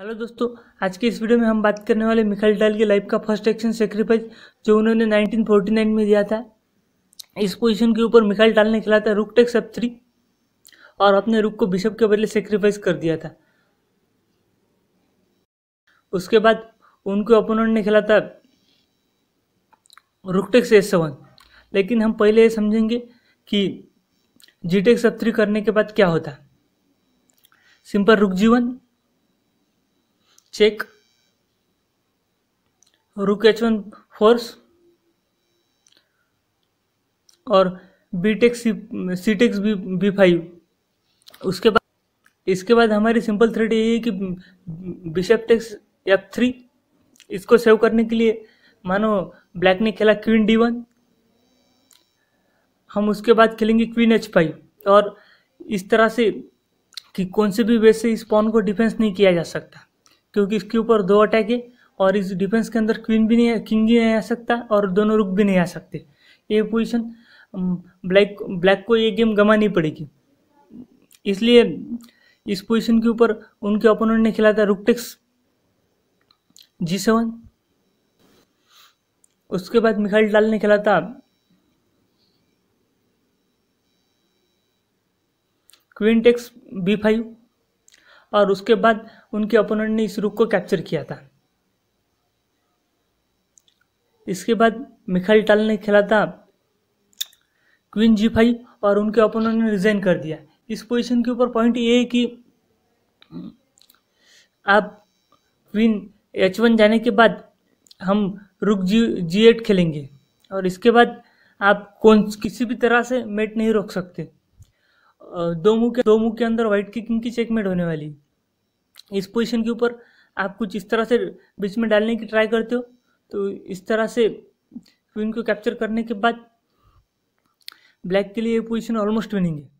hello दोस्तों आज के इस वीडियो में हम बात करने वाले मिखल डाल के लाइफ का फर्स्ट एक्शन सेक्रीफाइस जो उन्होंने 1949 में दिया था इस पोजीशन के ऊपर मिखल डाल ने खिला था रुक टेक सब थ्री और अपने रुक को बिशप के बदले सेक्रीफाइस कर दिया था उसके बाद उनके ओपोनेंट ने खेला था रुक टेक्स एस सेवन लेकिन हम पहले ये समझेंगे कि जी टेक सब थ्री करने के बाद क्या होता सिंपल रुक जीवन चेक rook वन फोर्स और B take C takes B B five उसके बाद इसके बाद हमारी सिंपल थ्रेड ये है कि बिशप टेक्स एफ थ्री इसको सेव करने के लिए मानो ब्लैक ने खेला क्वीन डी वन हम उसके बाद खेलेंगे क्वीन एच फाइव और इस तरह से कि कौन से भी वे इस पॉन को डिफेंस नहीं किया जा सकता क्योंकि इसके ऊपर दो अटैक है और इस डिफेंस के अंदर क्वीन भी नहीं है किंग भी नहीं आ सकता और दोनों रुक भी नहीं आ सकते ये पोजीशन ब्लैक ब्लैक को ये गेम गंवानी पड़ेगी इसलिए इस पोजीशन के ऊपर उनके ओपोनेंट ने खिलाया था रुकटेक्स जी सेवन उसके बाद मिखाइल डाल ने खेला था क्वीन टेक्स बी फाइव और उसके बाद उनके अपोनेंट ने इस रुक को कैप्चर किया था इसके बाद मिखाइल टाल ने खेला था क्वीन जी फाइव और उनके अपोनेंट ने रिजाइन कर दिया इस पोजीशन के ऊपर पॉइंट ये है कि आप क्वीन एच वन जाने के बाद हम रुक जी जी एट खेलेंगे और इसके बाद आप कौन किसी भी तरह से मेट नहीं रोक सकते दो मुंह के दो मुंह के अंदर वाइट की किंग की चेकमेट होने वाली इस पोजीशन के ऊपर आप कुछ इस तरह से बीच में डालने की ट्राई करते हो तो इस तरह से क्वीन को कैप्चर करने के बाद ब्लैक के लिए ये पोजीशन ऑलमोस्ट विनिंग है